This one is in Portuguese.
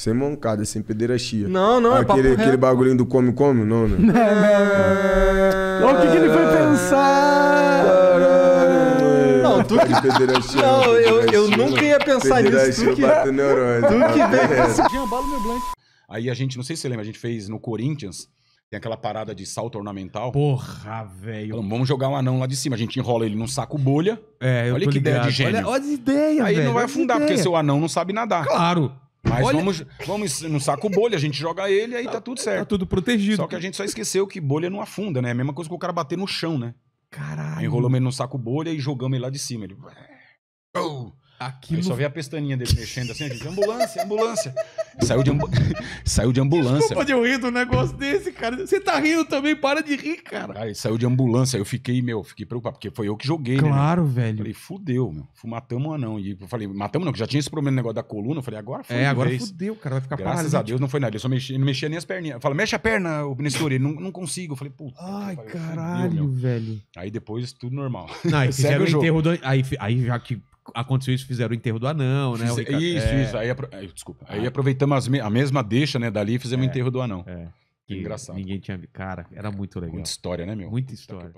Sem mancada, sem pederastia. Não, não, aquele, ah, é Aquele bagulhinho do come-come, não, né? É. Olha o que, que, ele foi pensar! Não, tu que... Pederastia, não, né? eu, eu nunca ia pensar nisso. Tu que... Neurônio, tu que vem... Aí a gente, não sei se você lembra, a gente fez no Corinthians... Tem aquela parada de salto ornamental. Porra, velho. Vamos jogar um anão lá de cima. A gente enrola ele num saco bolha. É, eu Olha que ligado. ideia de gênio. Olha, olha as ideias, Aí não vai afundar, porque seu anão não sabe nadar. Claro. Mas Olha... vamos, vamos no saco bolha, a gente joga ele aí tá, tá tudo certo. Tá tudo protegido. Só que a gente só esqueceu que bolha não afunda, né? É a mesma coisa que o cara bater no chão, né? Caralho. enrolamos ele no saco bolha e jogamos ele lá de cima. Ele. Oh! Aquilo... Eu só vi a pestaninha dele mexendo assim, disse, ambulância, ambulância. Saiu de, saiu de ambulância. Desculpa de eu rir do negócio desse, cara. Você tá rindo também, para de rir, cara. Aí saiu de ambulância, eu fiquei, meu, fiquei preocupado, porque foi eu que joguei, né, Claro, né, velho. Falei, fudeu, meu. Matamos um anão. E eu falei, matamos não, que já tinha esse problema no negócio da coluna. Eu falei, agora foi. É, agora vez. É fudeu, cara, vai ficar Graças paralítico. a Deus não foi nada, ele só mexia, não mexia nem as perninhas. Fala, mexe a perna, o Nestor, ele não, não consigo. Eu falei, puta. Ai, caralho, fudeu, velho. Aí depois tudo normal. Não, aí o jogo do... aí, aí já que aconteceu isso, fizeram o enterro do anão, né? Fiz, Ricardo, isso, é... isso. Aí, apro... desculpa. Aí ah. aproveitamos me... a mesma deixa, né, dali e fizemos é, o enterro do anão. É. Que Engraçado. Ninguém tinha. Cara, era muito legal. Muita história, né, meu? Muita história.